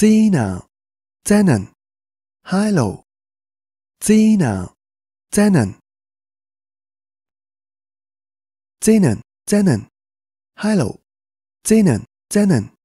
Zena, Zenen, Hilo, Zena, Zenen, Zenen, Zenen, Hilo, Zenen, Zenen.